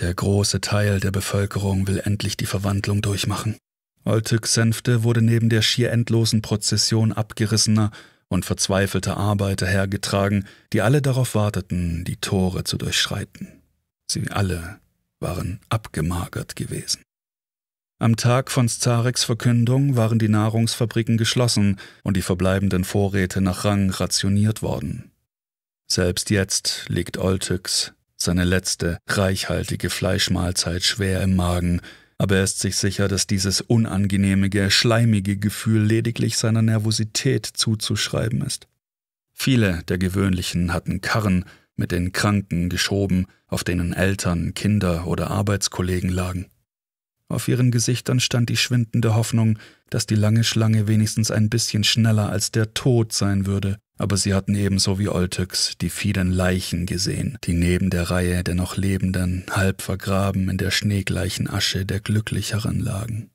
Der große Teil der Bevölkerung will endlich die Verwandlung durchmachen. Oltüks Sänfte wurde neben der schier endlosen Prozession abgerissener und verzweifelter Arbeiter hergetragen, die alle darauf warteten, die Tore zu durchschreiten. Sie alle waren abgemagert gewesen. Am Tag von Zareks Verkündung waren die Nahrungsfabriken geschlossen und die verbleibenden Vorräte nach Rang rationiert worden. Selbst jetzt liegt Oltyx seine letzte, reichhaltige Fleischmahlzeit schwer im Magen, aber er ist sich sicher, dass dieses unangenehme, schleimige Gefühl lediglich seiner Nervosität zuzuschreiben ist. Viele der Gewöhnlichen hatten Karren mit den Kranken geschoben, auf denen Eltern, Kinder oder Arbeitskollegen lagen. Auf ihren Gesichtern stand die schwindende Hoffnung, dass die lange Schlange wenigstens ein bisschen schneller als der Tod sein würde aber sie hatten ebenso wie Oltyx die vielen Leichen gesehen, die neben der Reihe der noch Lebenden halb vergraben in der schneegleichen Asche der Glücklicheren lagen.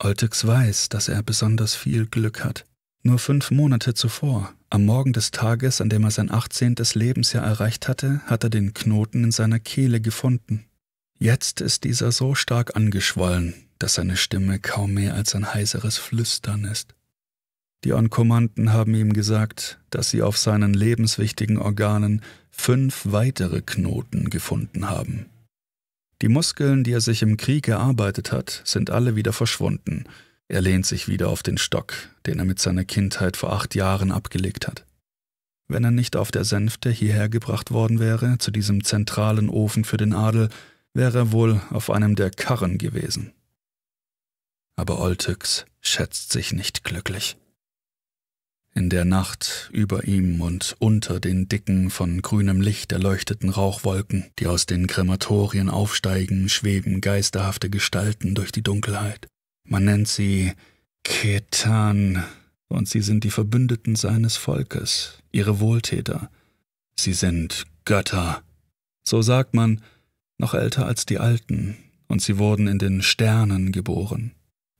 Oltyx weiß, dass er besonders viel Glück hat. Nur fünf Monate zuvor, am Morgen des Tages, an dem er sein 18. Lebensjahr erreicht hatte, hat er den Knoten in seiner Kehle gefunden. Jetzt ist dieser so stark angeschwollen, dass seine Stimme kaum mehr als ein heiseres Flüstern ist. Die Onkomanten haben ihm gesagt, dass sie auf seinen lebenswichtigen Organen fünf weitere Knoten gefunden haben. Die Muskeln, die er sich im Krieg erarbeitet hat, sind alle wieder verschwunden. Er lehnt sich wieder auf den Stock, den er mit seiner Kindheit vor acht Jahren abgelegt hat. Wenn er nicht auf der Sänfte hierher gebracht worden wäre, zu diesem zentralen Ofen für den Adel, wäre er wohl auf einem der Karren gewesen. Aber Oltyx schätzt sich nicht glücklich. In der Nacht über ihm und unter den dicken, von grünem Licht erleuchteten Rauchwolken, die aus den Krematorien aufsteigen, schweben geisterhafte Gestalten durch die Dunkelheit. Man nennt sie Ketan, und sie sind die Verbündeten seines Volkes, ihre Wohltäter. Sie sind Götter. So sagt man, noch älter als die Alten, und sie wurden in den Sternen geboren.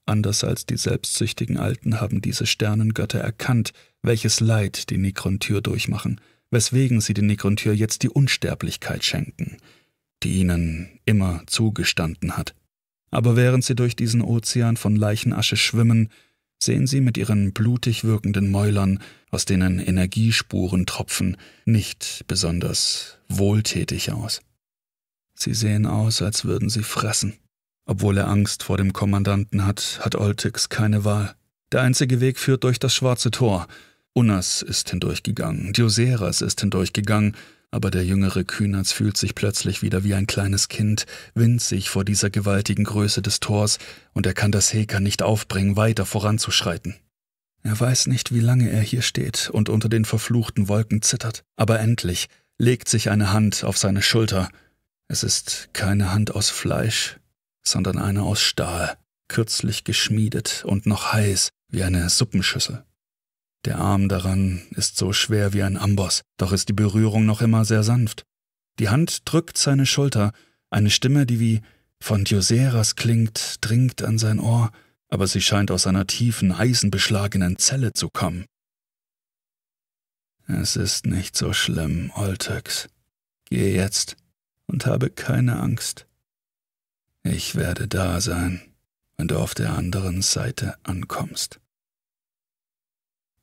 Anders als die selbstsüchtigen Alten haben diese Sternengötter erkannt, welches Leid die Nekrontyr durchmachen, weswegen sie den Nekrontyr jetzt die Unsterblichkeit schenken, die ihnen immer zugestanden hat. Aber während sie durch diesen Ozean von Leichenasche schwimmen, sehen sie mit ihren blutig wirkenden Mäulern, aus denen Energiespuren tropfen, nicht besonders wohltätig aus. Sie sehen aus, als würden sie fressen. Obwohl er Angst vor dem Kommandanten hat, hat Oltix keine Wahl. Der einzige Weg führt durch das schwarze Tor. Unas ist hindurchgegangen, Dioseras ist hindurchgegangen, aber der jüngere Kühnerz fühlt sich plötzlich wieder wie ein kleines Kind, winzig vor dieser gewaltigen Größe des Tors, und er kann das Heker nicht aufbringen, weiter voranzuschreiten. Er weiß nicht, wie lange er hier steht und unter den verfluchten Wolken zittert, aber endlich legt sich eine Hand auf seine Schulter. Es ist keine Hand aus Fleisch, sondern eine aus Stahl, kürzlich geschmiedet und noch heiß wie eine Suppenschüssel. Der Arm daran ist so schwer wie ein Amboss, doch ist die Berührung noch immer sehr sanft. Die Hand drückt seine Schulter, eine Stimme, die wie von Dioseras klingt, dringt an sein Ohr, aber sie scheint aus einer tiefen, eisenbeschlagenen Zelle zu kommen. Es ist nicht so schlimm, Oltex. Gehe jetzt und habe keine Angst. Ich werde da sein, wenn du auf der anderen Seite ankommst.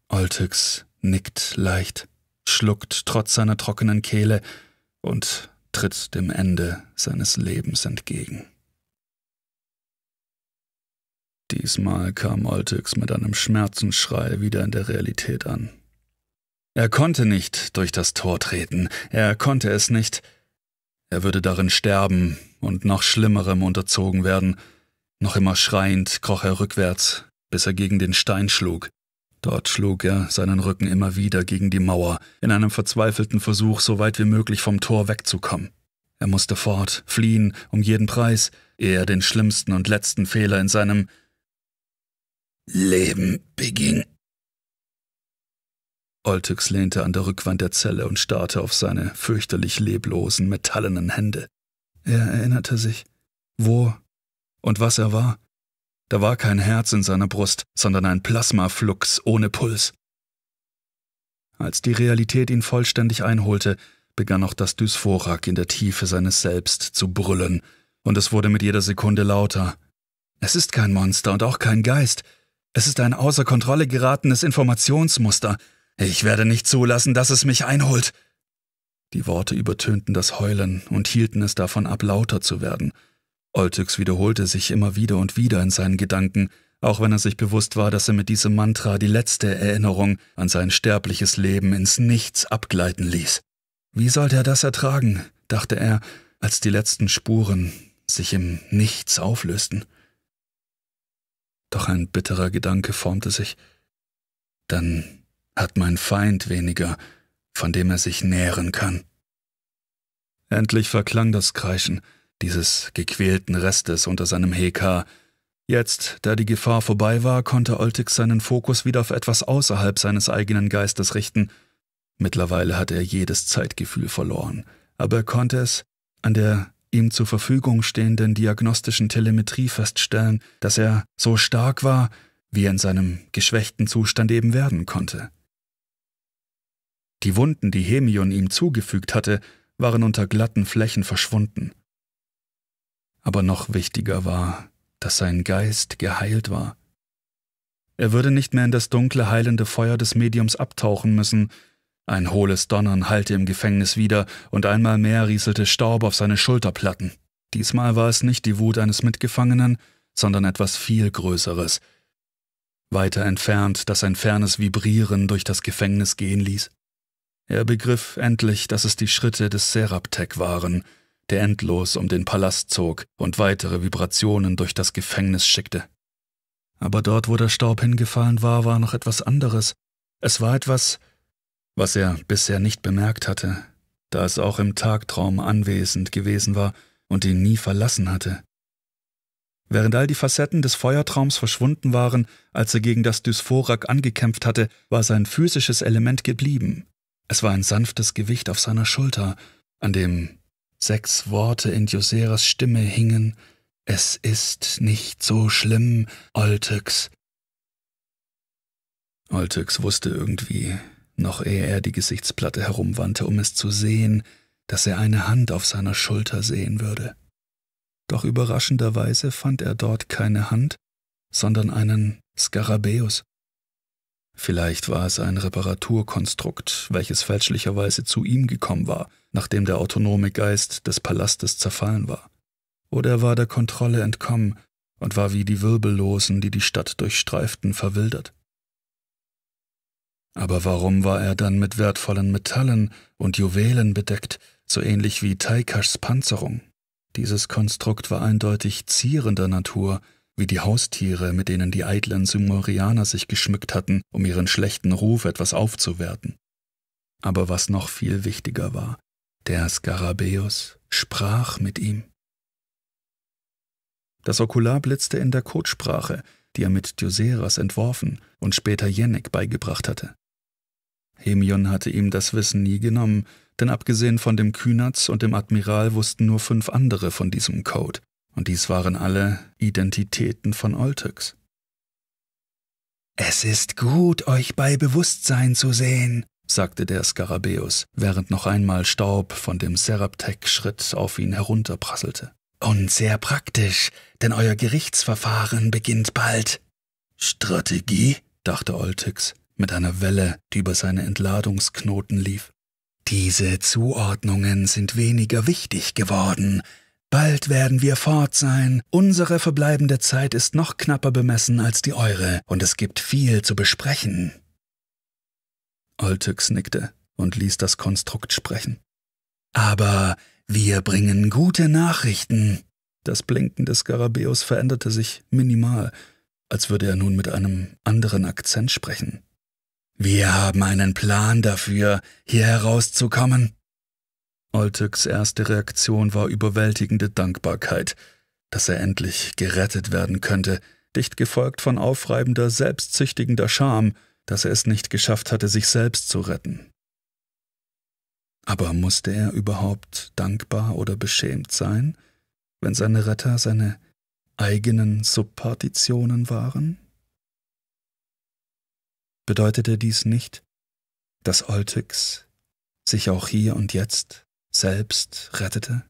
Oltex nickt leicht, schluckt trotz seiner trockenen Kehle und tritt dem Ende seines Lebens entgegen. Diesmal kam Oltex mit einem Schmerzensschrei wieder in der Realität an. Er konnte nicht durch das Tor treten, er konnte es nicht, er würde darin sterben und noch Schlimmerem unterzogen werden. Noch immer schreiend kroch er rückwärts, bis er gegen den Stein schlug. Dort schlug er seinen Rücken immer wieder gegen die Mauer, in einem verzweifelten Versuch, so weit wie möglich vom Tor wegzukommen. Er musste fort, fliehen, um jeden Preis, ehe er den schlimmsten und letzten Fehler in seinem Leben beging. Oltyx lehnte an der Rückwand der Zelle und starrte auf seine fürchterlich leblosen, metallenen Hände. Er erinnerte sich, wo und was er war. Da war kein Herz in seiner Brust, sondern ein Plasmaflux ohne Puls. Als die Realität ihn vollständig einholte, begann auch das Dysphorak in der Tiefe seines Selbst zu brüllen, und es wurde mit jeder Sekunde lauter. Es ist kein Monster und auch kein Geist. Es ist ein außer Kontrolle geratenes Informationsmuster, ich werde nicht zulassen, dass es mich einholt. Die Worte übertönten das Heulen und hielten es davon ab, lauter zu werden. Oltyx wiederholte sich immer wieder und wieder in seinen Gedanken, auch wenn er sich bewusst war, dass er mit diesem Mantra die letzte Erinnerung an sein sterbliches Leben ins Nichts abgleiten ließ. Wie sollte er das ertragen, dachte er, als die letzten Spuren sich im Nichts auflösten. Doch ein bitterer Gedanke formte sich. Dann hat mein Feind weniger, von dem er sich nähren kann. Endlich verklang das Kreischen dieses gequälten Restes unter seinem Hekar. Jetzt, da die Gefahr vorbei war, konnte Oltik seinen Fokus wieder auf etwas außerhalb seines eigenen Geistes richten. Mittlerweile hatte er jedes Zeitgefühl verloren, aber er konnte es an der ihm zur Verfügung stehenden diagnostischen Telemetrie feststellen, dass er so stark war, wie er in seinem geschwächten Zustand eben werden konnte. Die Wunden, die Hemion ihm zugefügt hatte, waren unter glatten Flächen verschwunden. Aber noch wichtiger war, dass sein Geist geheilt war. Er würde nicht mehr in das dunkle, heilende Feuer des Mediums abtauchen müssen. Ein hohles Donnern hallte im Gefängnis wieder und einmal mehr rieselte Staub auf seine Schulterplatten. Diesmal war es nicht die Wut eines Mitgefangenen, sondern etwas viel Größeres. Weiter entfernt, das ein fernes Vibrieren durch das Gefängnis gehen ließ. Er begriff endlich, dass es die Schritte des Seraptek waren, der endlos um den Palast zog und weitere Vibrationen durch das Gefängnis schickte. Aber dort, wo der Staub hingefallen war, war noch etwas anderes. Es war etwas, was er bisher nicht bemerkt hatte, da es auch im Tagtraum anwesend gewesen war und ihn nie verlassen hatte. Während all die Facetten des Feuertraums verschwunden waren, als er gegen das Dysphorak angekämpft hatte, war sein physisches Element geblieben. Es war ein sanftes Gewicht auf seiner Schulter, an dem sechs Worte in Joseras Stimme hingen, es ist nicht so schlimm, Oltyx. Oltyx wusste irgendwie, noch ehe er die Gesichtsplatte herumwandte, um es zu sehen, dass er eine Hand auf seiner Schulter sehen würde. Doch überraschenderweise fand er dort keine Hand, sondern einen Skarabäus. Vielleicht war es ein Reparaturkonstrukt, welches fälschlicherweise zu ihm gekommen war, nachdem der autonome Geist des Palastes zerfallen war. Oder er war der Kontrolle entkommen und war wie die Wirbellosen, die die Stadt durchstreiften, verwildert. Aber warum war er dann mit wertvollen Metallen und Juwelen bedeckt, so ähnlich wie Taikaschs Panzerung? Dieses Konstrukt war eindeutig zierender Natur, wie die Haustiere, mit denen die eitlen Sumerianer sich geschmückt hatten, um ihren schlechten Ruf etwas aufzuwerten. Aber was noch viel wichtiger war, der Skarabäus sprach mit ihm. Das Okular blitzte in der Codesprache, die er mit Dioseras entworfen und später Yannick beigebracht hatte. Hemion hatte ihm das Wissen nie genommen, denn abgesehen von dem Kynatz und dem Admiral wussten nur fünf andere von diesem Code. Und dies waren alle Identitäten von Oltex. Es ist gut, euch bei Bewusstsein zu sehen, sagte der Skarabäus, während noch einmal Staub von dem Seraptek-Schritt auf ihn herunterprasselte. Und sehr praktisch, denn euer Gerichtsverfahren beginnt bald. Strategie? dachte Oltix mit einer Welle, die über seine Entladungsknoten lief. Diese Zuordnungen sind weniger wichtig geworden, Bald werden wir fort sein. Unsere verbleibende Zeit ist noch knapper bemessen als die eure, und es gibt viel zu besprechen. Oltyx nickte und ließ das Konstrukt sprechen. Aber wir bringen gute Nachrichten. Das Blinken des Skarabäus veränderte sich minimal, als würde er nun mit einem anderen Akzent sprechen. Wir haben einen Plan dafür, hier herauszukommen. Olteks erste Reaktion war überwältigende Dankbarkeit, dass er endlich gerettet werden könnte, dicht gefolgt von aufreibender, selbstsüchtigender Scham, dass er es nicht geschafft hatte, sich selbst zu retten. Aber musste er überhaupt dankbar oder beschämt sein, wenn seine Retter seine eigenen Subpartitionen waren? Bedeutete dies nicht, dass Oltix sich auch hier und jetzt selbst rettete?